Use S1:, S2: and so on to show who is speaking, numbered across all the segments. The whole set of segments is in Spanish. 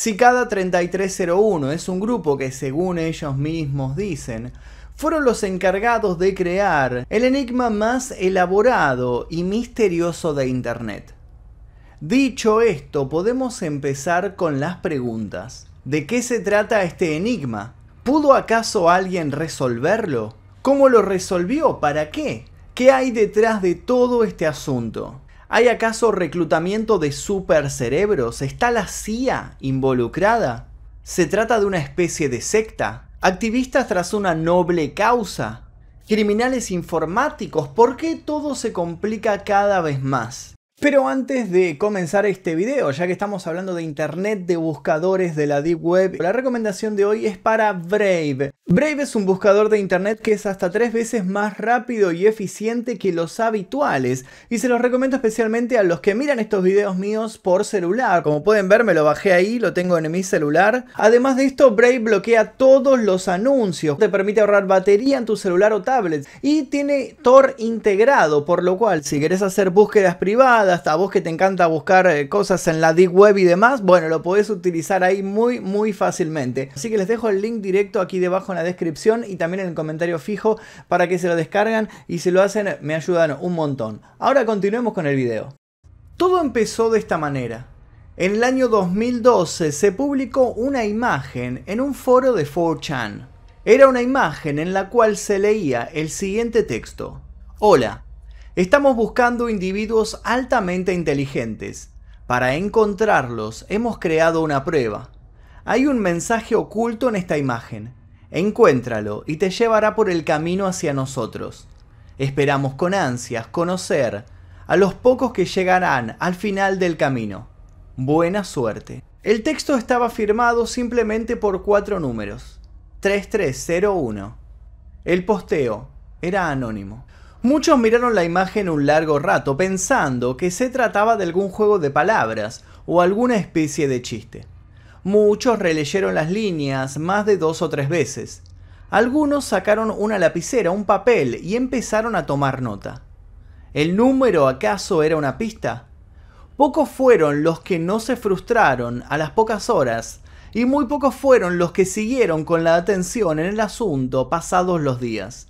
S1: Si cada 3301 es un grupo que, según ellos mismos dicen, fueron los encargados de crear el enigma más elaborado y misterioso de Internet. Dicho esto, podemos empezar con las preguntas. ¿De qué se trata este enigma? ¿Pudo acaso alguien resolverlo? ¿Cómo lo resolvió? ¿Para qué? ¿Qué hay detrás de todo este asunto? ¿Hay acaso reclutamiento de supercerebros? ¿Está la CIA involucrada? ¿Se trata de una especie de secta? ¿Activistas tras una noble causa? ¿Criminales informáticos? ¿Por qué todo se complica cada vez más? Pero antes de comenzar este video, ya que estamos hablando de internet, de buscadores, de la deep web, la recomendación de hoy es para Brave. Brave es un buscador de internet que es hasta tres veces más rápido y eficiente que los habituales. Y se los recomiendo especialmente a los que miran estos videos míos por celular. Como pueden ver, me lo bajé ahí, lo tengo en mi celular. Además de esto, Brave bloquea todos los anuncios. Te permite ahorrar batería en tu celular o tablet. Y tiene Tor integrado, por lo cual si querés hacer búsquedas privadas, hasta vos que te encanta buscar eh, cosas en la dig Web y demás, bueno, lo podés utilizar ahí muy, muy fácilmente. Así que les dejo el link directo aquí debajo en la descripción y también en el comentario fijo para que se lo descargan y si lo hacen me ayudan un montón. Ahora continuemos con el video. Todo empezó de esta manera. En el año 2012 se publicó una imagen en un foro de 4chan. Era una imagen en la cual se leía el siguiente texto. Hola, Estamos buscando individuos altamente inteligentes. Para encontrarlos hemos creado una prueba. Hay un mensaje oculto en esta imagen. Encuéntralo y te llevará por el camino hacia nosotros. Esperamos con ansias conocer a los pocos que llegarán al final del camino. Buena suerte. El texto estaba firmado simplemente por cuatro números. 3301. El posteo era anónimo. Muchos miraron la imagen un largo rato pensando que se trataba de algún juego de palabras o alguna especie de chiste. Muchos releyeron las líneas más de dos o tres veces. Algunos sacaron una lapicera, un papel y empezaron a tomar nota. ¿El número acaso era una pista? Pocos fueron los que no se frustraron a las pocas horas y muy pocos fueron los que siguieron con la atención en el asunto pasados los días.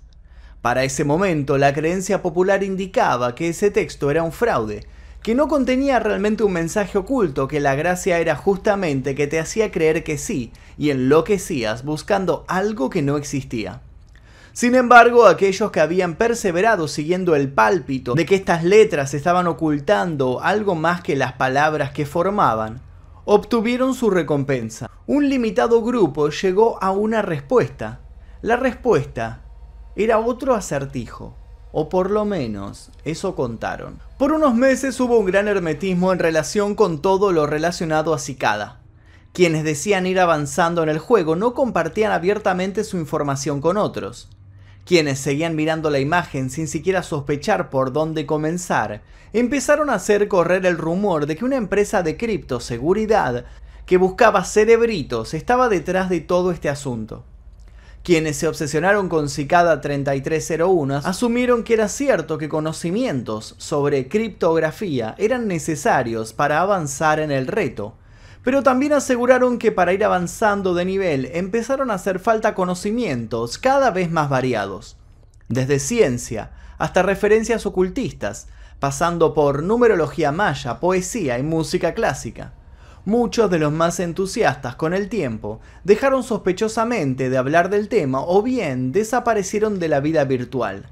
S1: Para ese momento, la creencia popular indicaba que ese texto era un fraude, que no contenía realmente un mensaje oculto, que la gracia era justamente que te hacía creer que sí, y enloquecías buscando algo que no existía. Sin embargo, aquellos que habían perseverado siguiendo el pálpito de que estas letras estaban ocultando algo más que las palabras que formaban, obtuvieron su recompensa. Un limitado grupo llegó a una respuesta. La respuesta era otro acertijo. O por lo menos, eso contaron. Por unos meses hubo un gran hermetismo en relación con todo lo relacionado a Sicada. Quienes decían ir avanzando en el juego no compartían abiertamente su información con otros. Quienes seguían mirando la imagen sin siquiera sospechar por dónde comenzar, empezaron a hacer correr el rumor de que una empresa de criptoseguridad que buscaba cerebritos estaba detrás de todo este asunto. Quienes se obsesionaron con Cicada 3301 ah. asumieron que era cierto que conocimientos sobre criptografía eran necesarios para avanzar en el reto, pero también aseguraron que para ir avanzando de nivel empezaron a hacer falta conocimientos cada vez más variados, desde ciencia hasta referencias ocultistas, pasando por numerología maya, poesía y música clásica. Muchos de los más entusiastas con el tiempo dejaron sospechosamente de hablar del tema o bien desaparecieron de la vida virtual.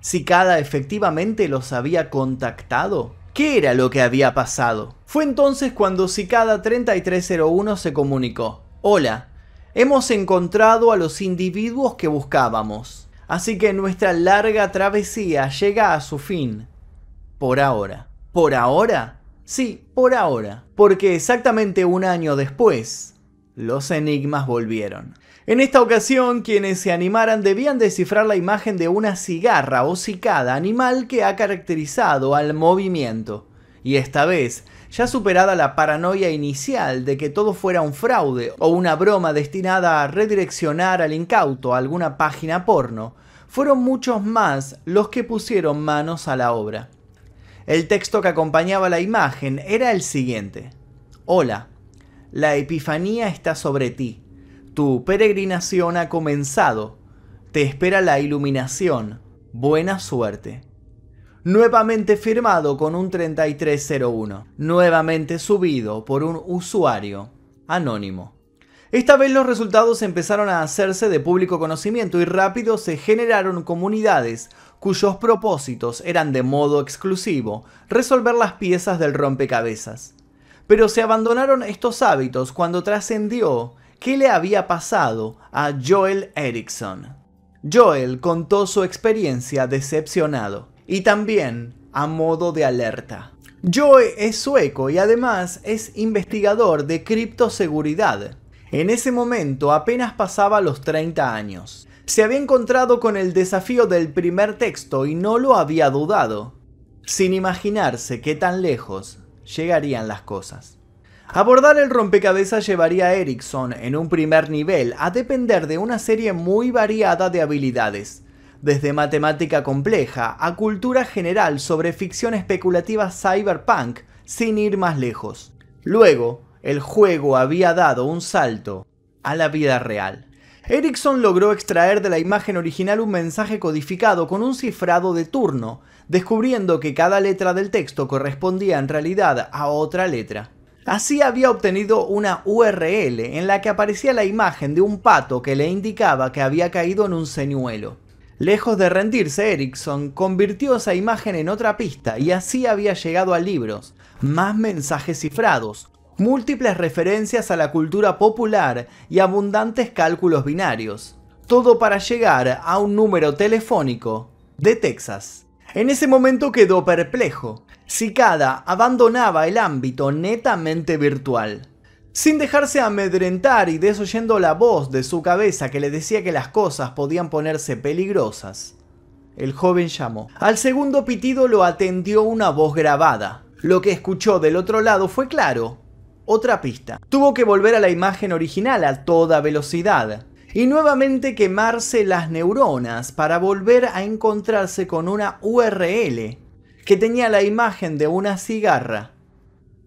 S1: ¿Sicada efectivamente los había contactado? ¿Qué era lo que había pasado? Fue entonces cuando Cicada 3301 se comunicó. Hola, hemos encontrado a los individuos que buscábamos. Así que nuestra larga travesía llega a su fin. Por ahora. ¿Por ahora? Sí, por ahora, porque exactamente un año después, los enigmas volvieron. En esta ocasión, quienes se animaran debían descifrar la imagen de una cigarra o cicada, animal que ha caracterizado al movimiento. Y esta vez, ya superada la paranoia inicial de que todo fuera un fraude o una broma destinada a redireccionar al incauto a alguna página porno, fueron muchos más los que pusieron manos a la obra. El texto que acompañaba la imagen era el siguiente. Hola, la Epifanía está sobre ti. Tu peregrinación ha comenzado. Te espera la iluminación. Buena suerte. Nuevamente firmado con un 3301. Nuevamente subido por un usuario anónimo. Esta vez los resultados empezaron a hacerse de público conocimiento y rápido se generaron comunidades cuyos propósitos eran de modo exclusivo resolver las piezas del rompecabezas. Pero se abandonaron estos hábitos cuando trascendió qué le había pasado a Joel Erickson. Joel contó su experiencia decepcionado y también a modo de alerta. Joel es sueco y además es investigador de criptoseguridad. En ese momento apenas pasaba los 30 años se había encontrado con el desafío del primer texto y no lo había dudado, sin imaginarse qué tan lejos llegarían las cosas. Abordar el rompecabezas llevaría a Erickson en un primer nivel a depender de una serie muy variada de habilidades, desde matemática compleja a cultura general sobre ficción especulativa cyberpunk, sin ir más lejos. Luego, el juego había dado un salto a la vida real. Erickson logró extraer de la imagen original un mensaje codificado con un cifrado de turno, descubriendo que cada letra del texto correspondía en realidad a otra letra. Así había obtenido una URL en la que aparecía la imagen de un pato que le indicaba que había caído en un señuelo. Lejos de rendirse, Erickson convirtió esa imagen en otra pista y así había llegado a libros, más mensajes cifrados, múltiples referencias a la cultura popular y abundantes cálculos binarios. Todo para llegar a un número telefónico de Texas. En ese momento quedó perplejo. Cicada abandonaba el ámbito netamente virtual. Sin dejarse amedrentar y desoyendo la voz de su cabeza que le decía que las cosas podían ponerse peligrosas, el joven llamó. Al segundo pitido lo atendió una voz grabada. Lo que escuchó del otro lado fue claro, otra pista. Tuvo que volver a la imagen original a toda velocidad y nuevamente quemarse las neuronas para volver a encontrarse con una URL que tenía la imagen de una cigarra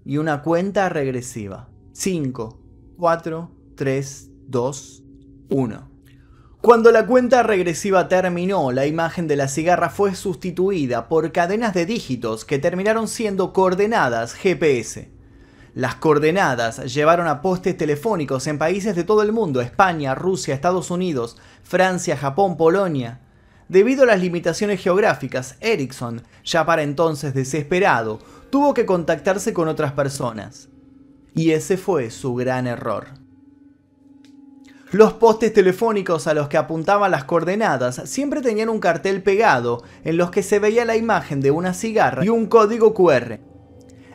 S1: y una cuenta regresiva. 5, 4, 3, 2, 1. Cuando la cuenta regresiva terminó, la imagen de la cigarra fue sustituida por cadenas de dígitos que terminaron siendo coordenadas GPS. Las coordenadas llevaron a postes telefónicos en países de todo el mundo, España, Rusia, Estados Unidos, Francia, Japón, Polonia. Debido a las limitaciones geográficas, Ericsson, ya para entonces desesperado, tuvo que contactarse con otras personas. Y ese fue su gran error. Los postes telefónicos a los que apuntaban las coordenadas siempre tenían un cartel pegado en los que se veía la imagen de una cigarra y un código QR.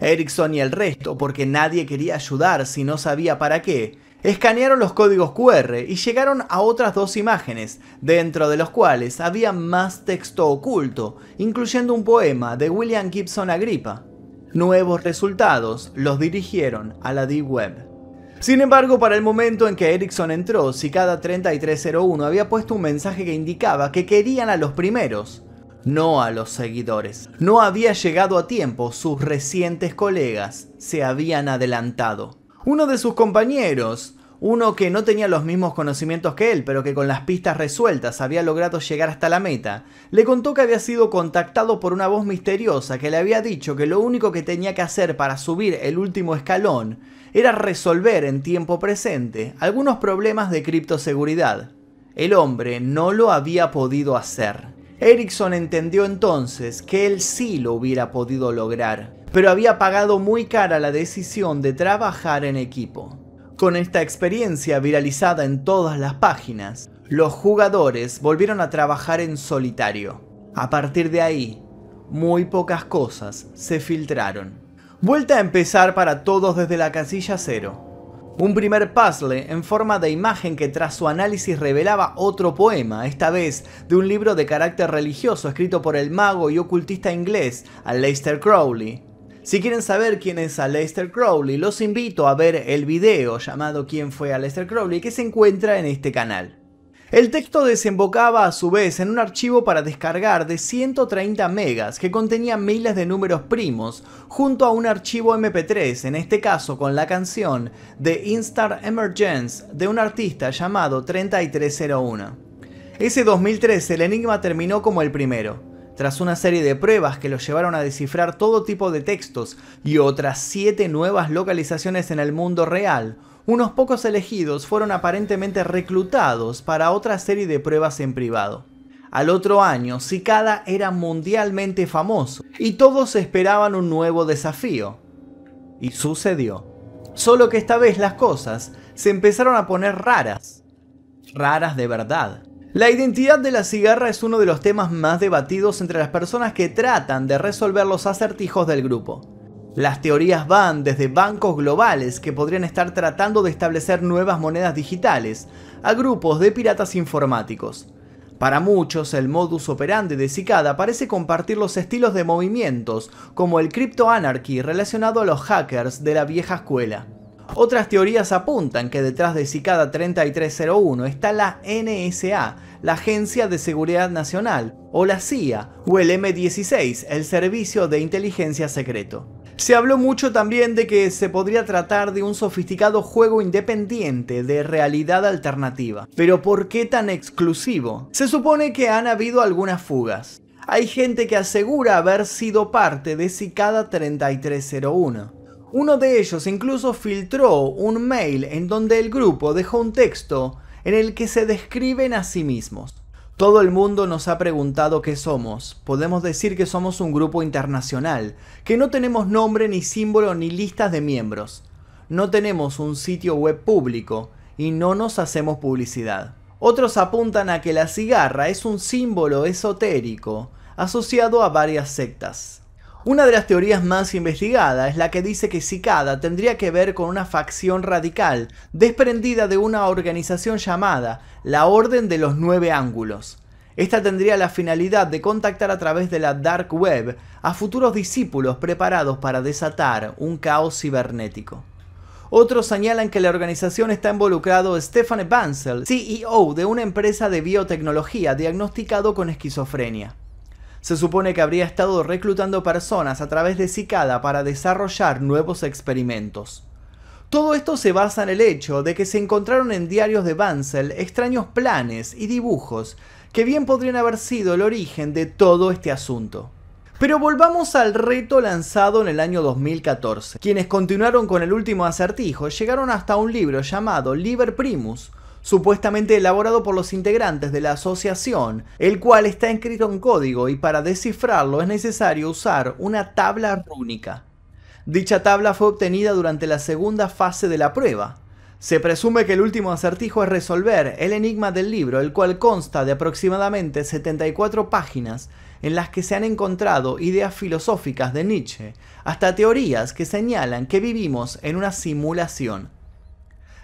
S1: Erickson y el resto, porque nadie quería ayudar si no sabía para qué, escanearon los códigos QR y llegaron a otras dos imágenes, dentro de los cuales había más texto oculto, incluyendo un poema de William Gibson Agrippa. Nuevos resultados los dirigieron a la Deep Web. Sin embargo, para el momento en que Erickson entró, Cicada 3301 había puesto un mensaje que indicaba que querían a los primeros, no a los seguidores. No había llegado a tiempo, sus recientes colegas se habían adelantado. Uno de sus compañeros, uno que no tenía los mismos conocimientos que él, pero que con las pistas resueltas había logrado llegar hasta la meta, le contó que había sido contactado por una voz misteriosa que le había dicho que lo único que tenía que hacer para subir el último escalón era resolver en tiempo presente algunos problemas de criptoseguridad. El hombre no lo había podido hacer. Erickson entendió entonces que él sí lo hubiera podido lograr, pero había pagado muy cara la decisión de trabajar en equipo. Con esta experiencia viralizada en todas las páginas, los jugadores volvieron a trabajar en solitario. A partir de ahí, muy pocas cosas se filtraron. Vuelta a empezar para todos desde la casilla cero. Un primer puzzle en forma de imagen que tras su análisis revelaba otro poema, esta vez de un libro de carácter religioso escrito por el mago y ocultista inglés Aleister Crowley. Si quieren saber quién es Aleister Crowley, los invito a ver el video llamado ¿Quién fue Aleister Crowley? que se encuentra en este canal. El texto desembocaba a su vez en un archivo para descargar de 130 megas que contenía miles de números primos, junto a un archivo MP3, en este caso con la canción The Instar Emergence de un artista llamado 3301. Ese 2013 el enigma terminó como el primero. Tras una serie de pruebas que lo llevaron a descifrar todo tipo de textos y otras 7 nuevas localizaciones en el mundo real, unos pocos elegidos fueron aparentemente reclutados para otra serie de pruebas en privado. Al otro año, Cicada era mundialmente famoso y todos esperaban un nuevo desafío. Y sucedió. Solo que esta vez las cosas se empezaron a poner raras. Raras de verdad. La identidad de la cigarra es uno de los temas más debatidos entre las personas que tratan de resolver los acertijos del grupo. Las teorías van desde bancos globales que podrían estar tratando de establecer nuevas monedas digitales, a grupos de piratas informáticos. Para muchos, el modus operandi de SICADA parece compartir los estilos de movimientos, como el crypto anarchy relacionado a los hackers de la vieja escuela. Otras teorías apuntan que detrás de Cicada 3301 está la NSA, la Agencia de Seguridad Nacional, o la CIA, o el M16, el Servicio de Inteligencia Secreto. Se habló mucho también de que se podría tratar de un sofisticado juego independiente de realidad alternativa. Pero ¿por qué tan exclusivo? Se supone que han habido algunas fugas. Hay gente que asegura haber sido parte de Cicada 3301. Uno de ellos incluso filtró un mail en donde el grupo dejó un texto en el que se describen a sí mismos. Todo el mundo nos ha preguntado qué somos. Podemos decir que somos un grupo internacional, que no tenemos nombre ni símbolo ni listas de miembros. No tenemos un sitio web público y no nos hacemos publicidad. Otros apuntan a que la cigarra es un símbolo esotérico asociado a varias sectas. Una de las teorías más investigadas es la que dice que Cicada tendría que ver con una facción radical desprendida de una organización llamada la Orden de los Nueve Ángulos. Esta tendría la finalidad de contactar a través de la Dark Web a futuros discípulos preparados para desatar un caos cibernético. Otros señalan que la organización está involucrado Stefan Banzel, CEO de una empresa de biotecnología diagnosticado con esquizofrenia. Se supone que habría estado reclutando personas a través de Cicada para desarrollar nuevos experimentos. Todo esto se basa en el hecho de que se encontraron en diarios de bansell extraños planes y dibujos que bien podrían haber sido el origen de todo este asunto. Pero volvamos al reto lanzado en el año 2014. Quienes continuaron con el último acertijo llegaron hasta un libro llamado Liber Primus, supuestamente elaborado por los integrantes de la asociación, el cual está escrito en código y para descifrarlo es necesario usar una tabla rúnica. Dicha tabla fue obtenida durante la segunda fase de la prueba. Se presume que el último acertijo es resolver el enigma del libro, el cual consta de aproximadamente 74 páginas en las que se han encontrado ideas filosóficas de Nietzsche, hasta teorías que señalan que vivimos en una simulación.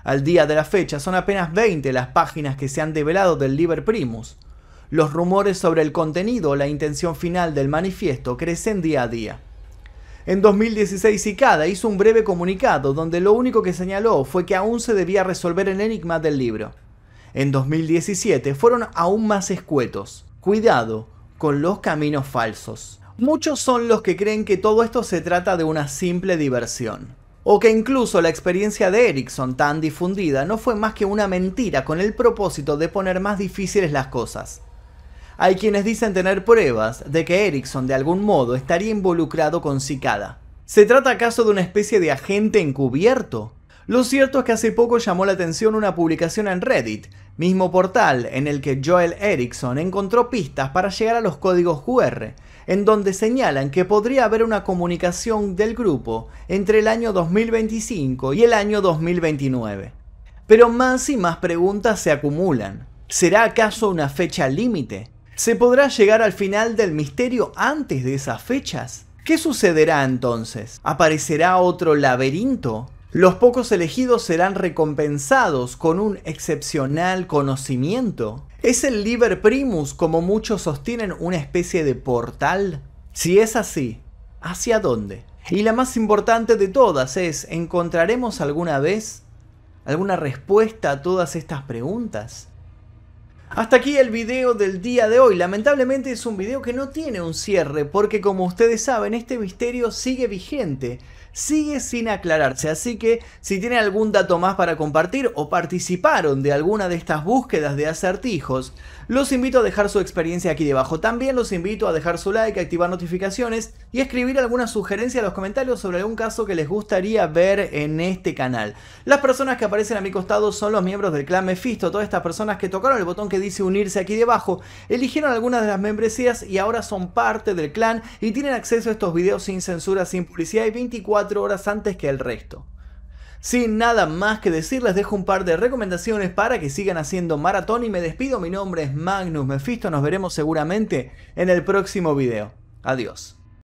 S1: Al día de la fecha son apenas 20 las páginas que se han develado del Liber Primus. Los rumores sobre el contenido o la intención final del manifiesto crecen día a día. En 2016 Cicada hizo un breve comunicado donde lo único que señaló fue que aún se debía resolver el enigma del libro. En 2017 fueron aún más escuetos. Cuidado con los caminos falsos. Muchos son los que creen que todo esto se trata de una simple diversión. O que incluso la experiencia de Erickson tan difundida no fue más que una mentira con el propósito de poner más difíciles las cosas. Hay quienes dicen tener pruebas de que Erickson de algún modo estaría involucrado con Cicada. ¿Se trata acaso de una especie de agente encubierto? Lo cierto es que hace poco llamó la atención una publicación en Reddit, mismo portal en el que Joel Erickson encontró pistas para llegar a los códigos QR, en donde señalan que podría haber una comunicación del grupo entre el año 2025 y el año 2029. Pero más y más preguntas se acumulan. ¿Será acaso una fecha límite? ¿Se podrá llegar al final del misterio antes de esas fechas? ¿Qué sucederá entonces? ¿Aparecerá otro laberinto? Los pocos elegidos serán recompensados con un excepcional conocimiento. ¿Es el Liber Primus, como muchos sostienen, una especie de portal? Si es así, ¿hacia dónde? Y la más importante de todas es, ¿encontraremos alguna vez alguna respuesta a todas estas preguntas? Hasta aquí el video del día de hoy. Lamentablemente es un video que no tiene un cierre porque como ustedes saben este misterio sigue vigente sigue sin aclararse. Así que si tienen algún dato más para compartir o participaron de alguna de estas búsquedas de acertijos, los invito a dejar su experiencia aquí debajo. También los invito a dejar su like, activar notificaciones y escribir alguna sugerencia en los comentarios sobre algún caso que les gustaría ver en este canal. Las personas que aparecen a mi costado son los miembros del clan Mephisto, todas estas personas que tocaron el botón que dice unirse aquí debajo, eligieron algunas de las membresías y ahora son parte del clan y tienen acceso a estos videos sin censura, sin publicidad y 24 horas antes que el resto. Sin nada más que decir, les dejo un par de recomendaciones para que sigan haciendo maratón y me despido. Mi nombre es Magnus mefisto nos veremos seguramente en el próximo video. Adiós.